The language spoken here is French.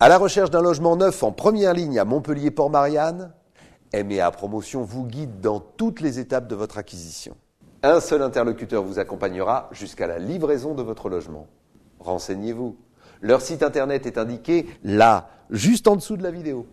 À la recherche d'un logement neuf en première ligne à Montpellier-Port-Marianne, MEA Promotion vous guide dans toutes les étapes de votre acquisition. Un seul interlocuteur vous accompagnera jusqu'à la livraison de votre logement. Renseignez-vous. Leur site internet est indiqué là, juste en dessous de la vidéo.